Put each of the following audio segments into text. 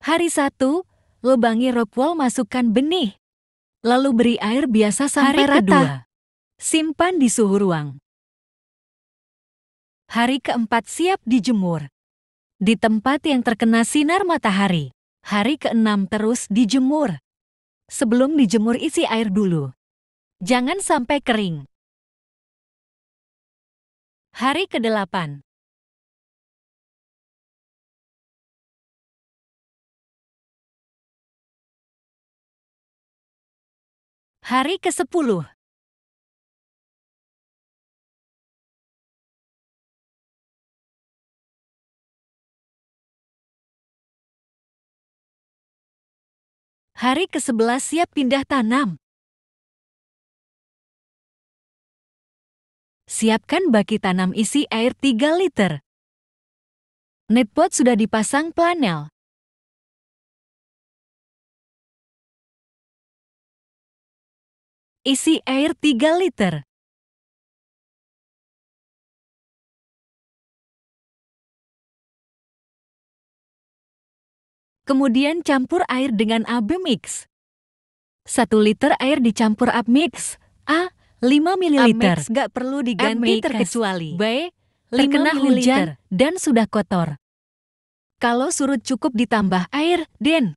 Hari satu, lubangi rockwool wall masukkan benih. Lalu beri air biasa sampai Hari kedua. Simpan di suhu ruang. Hari keempat siap dijemur. Di tempat yang terkena sinar matahari. Hari keenam terus dijemur. Sebelum dijemur isi air dulu. Jangan sampai kering. Hari ke-8. Hari ke-10 Hari ke-11 siap pindah tanam. Siapkan baki tanam isi air 3 liter. Netpot sudah dipasang planel. Isi air 3 liter. Kemudian campur air dengan AB mix. 1 liter air dicampur AB mix. A. 5 ml. Ab Mix gak perlu diganti terkecuali. B. Terkena hujan dan sudah kotor. Kalau surut cukup ditambah air, Den.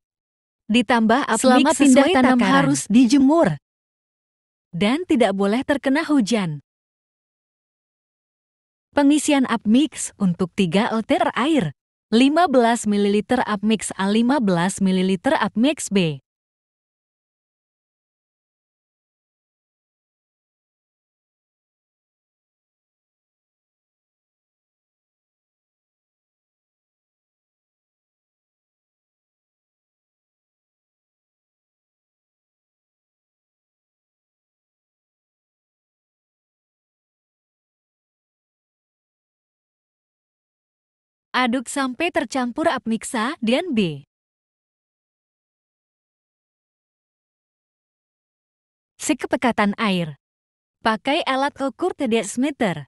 Ditambah up Selama pindah tanam takaran. harus dijemur dan tidak boleh terkena hujan. Pengisian Upmix untuk 3 liter air, 15 ml Upmix A 15 ml Upmix B. Aduk sampai tercampur apmiksa dan B. Sekepekatan air. Pakai alat ukur tidak meter.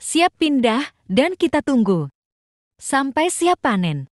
Siap pindah dan kita tunggu. Sampai siap panen.